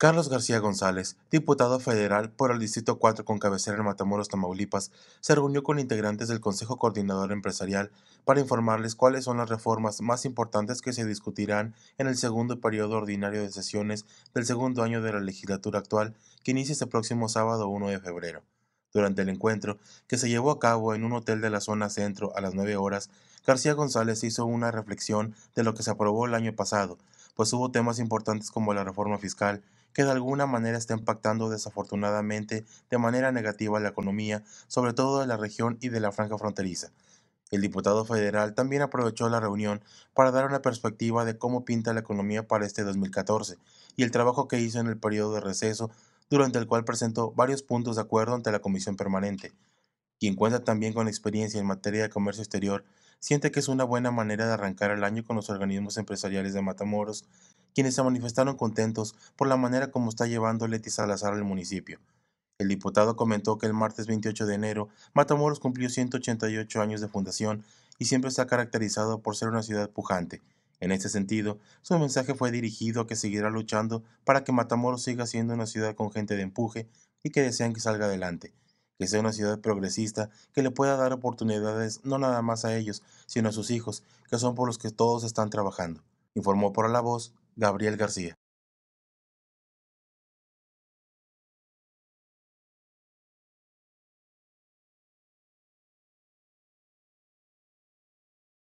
Carlos García González, diputado federal por el Distrito 4 con cabecera en Matamoros, Tamaulipas, se reunió con integrantes del Consejo Coordinador Empresarial para informarles cuáles son las reformas más importantes que se discutirán en el segundo periodo ordinario de sesiones del segundo año de la legislatura actual que inicia este próximo sábado 1 de febrero. Durante el encuentro, que se llevó a cabo en un hotel de la zona centro a las 9 horas, García González hizo una reflexión de lo que se aprobó el año pasado pues hubo temas importantes como la reforma fiscal, que de alguna manera está impactando desafortunadamente de manera negativa a la economía, sobre todo de la región y de la franja fronteriza. El diputado federal también aprovechó la reunión para dar una perspectiva de cómo pinta la economía para este 2014 y el trabajo que hizo en el periodo de receso, durante el cual presentó varios puntos de acuerdo ante la Comisión Permanente quien cuenta también con experiencia en materia de comercio exterior, siente que es una buena manera de arrancar el año con los organismos empresariales de Matamoros, quienes se manifestaron contentos por la manera como está llevando Leti Salazar al municipio. El diputado comentó que el martes 28 de enero, Matamoros cumplió 188 años de fundación y siempre se ha caracterizado por ser una ciudad pujante. En este sentido, su mensaje fue dirigido a que seguirá luchando para que Matamoros siga siendo una ciudad con gente de empuje y que desean que salga adelante que sea una ciudad progresista que le pueda dar oportunidades no nada más a ellos, sino a sus hijos, que son por los que todos están trabajando, informó por la voz Gabriel García.